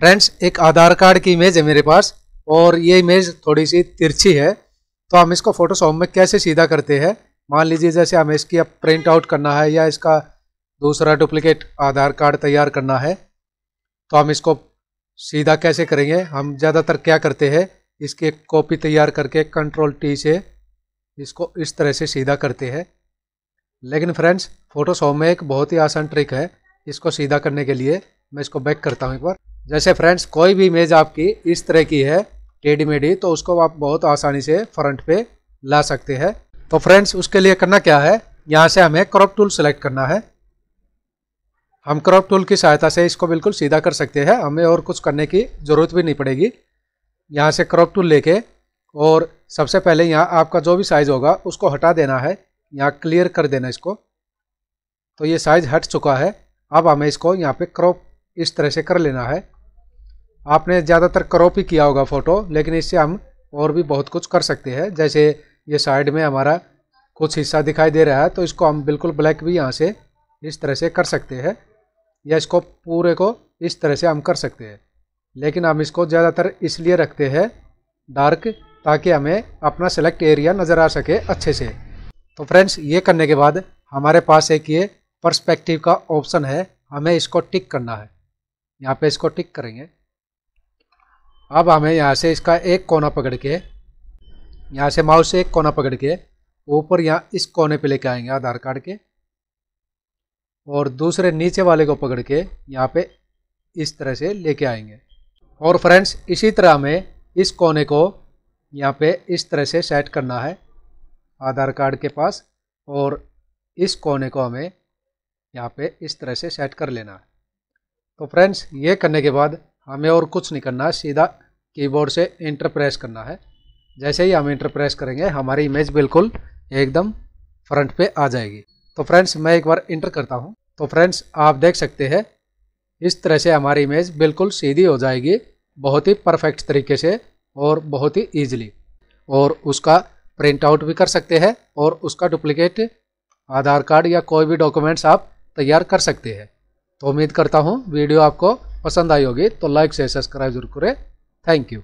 friends एक आधार card की image है मेरे पास और ये इमेज थोड़ी सी तिरछी है तो हम इसको फोटोशॉप में कैसे सीधा करते हैं मान लीजिए जैसे हमें इसकी अब प्रिंट आउट करना है या इसका दूसरा डुप्लीकेट आधार कार्ड तैयार करना है तो हम इसको सीधा कैसे करेंगे हम ज़्यादातर क्या करते हैं इसकी एक कॉपी तैयार करके कंट्रोल टी से इसको इस तरह से सीधा करते हैं लेकिन फ्रेंड्स फोटोशॉप में एक बहुत ही आसान ट्रिक है इसको सीधा करने के लिए मैं इसको बैक करता हूँ एक बार जैसे फ्रेंड्स कोई भी इमेज आपकी इस तरह की है टेढ़ी मेढ़ी तो उसको आप बहुत आसानी से फ्रंट पे ला सकते हैं तो फ्रेंड्स उसके लिए करना क्या है यहाँ से हमें क्रॉप टूल सेलेक्ट करना है हम क्रॉप टूल की सहायता से इसको बिल्कुल सीधा कर सकते हैं हमें और कुछ करने की ज़रूरत भी नहीं पड़ेगी यहाँ से क्रॉप टूल लेके और सबसे पहले यहाँ आपका जो भी साइज़ होगा उसको हटा देना है यहाँ क्लियर कर देना इसको तो ये साइज़ हट चुका है अब हमें इसको यहाँ पे क्रॉप इस तरह से कर लेना है आपने ज़्यादातर क्रॉप ही किया होगा फ़ोटो लेकिन इससे हम और भी बहुत कुछ कर सकते हैं जैसे ये साइड में हमारा कुछ हिस्सा दिखाई दे रहा है तो इसको हम बिल्कुल ब्लैक भी यहाँ से इस तरह से कर सकते हैं या इसको पूरे को इस तरह से हम कर सकते हैं लेकिन हम इसको ज़्यादातर इसलिए रखते हैं डार्क ताकि हमें अपना सेलेक्ट एरिया नज़र आ सके अच्छे से तो फ्रेंड्स ये करने के बाद हमारे पास एक ये पर्सपेक्टिव का ऑप्शन है हमें इसको टिक करना है यहाँ पे इसको टिक करेंगे अब हमें यहाँ से इसका एक कोना पकड़ के यहाँ से माउस से एक कोना पकड़ के ऊपर यहाँ इस कोने पे लेके आएंगे आधार कार्ड के और दूसरे नीचे वाले को पकड़ के यहाँ पे इस तरह से लेके आएंगे और फ्रेंड्स इसी तरह हमें इस कोने को यहाँ पे इस तरह से सेट करना है आधार कार्ड के पास और इस कोने को हमें यहाँ पे इस तरह से सेट कर लेना है तो फ्रेंड्स ये करने के बाद हमें और कुछ नहीं करना है सीधा कीबोर्ड से इंटर प्रेस करना है जैसे ही हम इंटर प्रेस करेंगे हमारी इमेज बिल्कुल एकदम फ्रंट पे आ जाएगी तो फ्रेंड्स मैं एक बार इंटर करता हूँ तो फ्रेंड्स आप देख सकते हैं इस तरह से हमारी इमेज बिल्कुल सीधी हो जाएगी बहुत ही परफेक्ट तरीके से और बहुत ही ईजिली और उसका प्रिंट आउट भी कर सकते हैं और उसका डुप्लिकेट आधार कार्ड या कोई भी डॉक्यूमेंट्स आप तैयार कर सकते हैं तो उम्मीद करता हूँ वीडियो आपको पसंद आई होगी तो लाइक से सब्सक्राइब जरूर करें थैंक यू